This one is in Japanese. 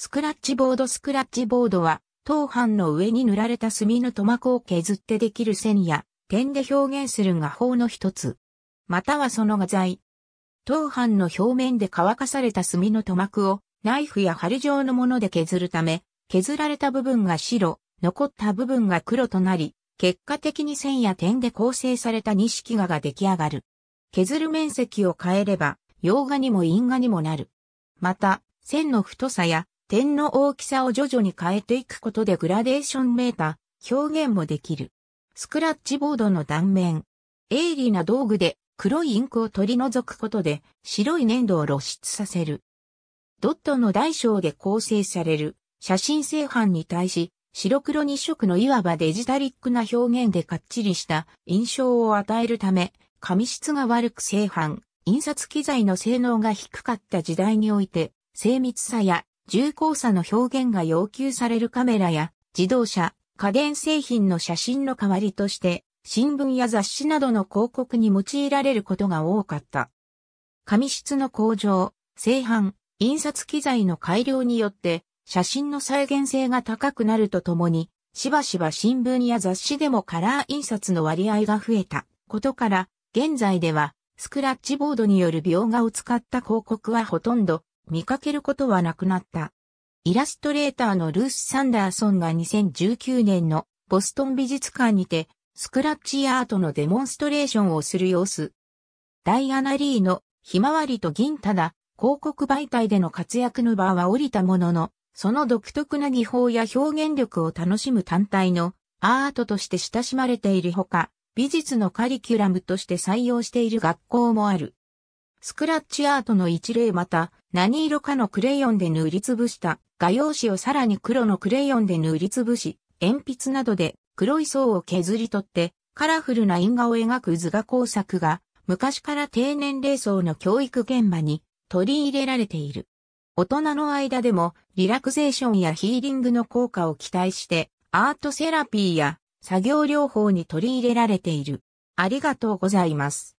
スクラッチボードスクラッチボードは、当版の上に塗られた墨の塗膜を削ってできる線や点で表現する画法の一つ。またはその画材。当版の表面で乾かされた墨の塗膜をナイフや針状のもので削るため、削られた部分が白、残った部分が黒となり、結果的に線や点で構成された二色画が出来上がる。削る面積を変えれば、洋画にも因画にもなる。また、線の太さや点の大きさを徐々に変えていくことでグラデーションメーター、表現もできる。スクラッチボードの断面。鋭利な道具で黒いインクを取り除くことで白い粘土を露出させる。ドットの大小で構成される写真製版に対し白黒2色のいわばデジタリックな表現でかっちりした印象を与えるため紙質が悪く製版、印刷機材の性能が低かった時代において精密さや重厚さの表現が要求されるカメラや自動車、家電製品の写真の代わりとして新聞や雑誌などの広告に用いられることが多かった。紙質の向上、製版、印刷機材の改良によって写真の再現性が高くなるとともに、しばしば新聞や雑誌でもカラー印刷の割合が増えたことから、現在ではスクラッチボードによる描画を使った広告はほとんど見かけることはなくなった。イラストレーターのルース・サンダーソンが2019年のボストン美術館にて、スクラッチアートのデモンストレーションをする様子。ダイアナ・リーのひまわりと銀ただ広告媒体での活躍の場は降りたものの、その独特な技法や表現力を楽しむ単体のアートとして親しまれているほか、美術のカリキュラムとして採用している学校もある。スクラッチアートの一例また、何色かのクレヨンで塗りつぶした画用紙をさらに黒のクレヨンで塗りつぶし、鉛筆などで黒い層を削り取ってカラフルな因果を描く図画工作が昔から低年齢層の教育現場に取り入れられている。大人の間でもリラクゼーションやヒーリングの効果を期待してアートセラピーや作業療法に取り入れられている。ありがとうございます。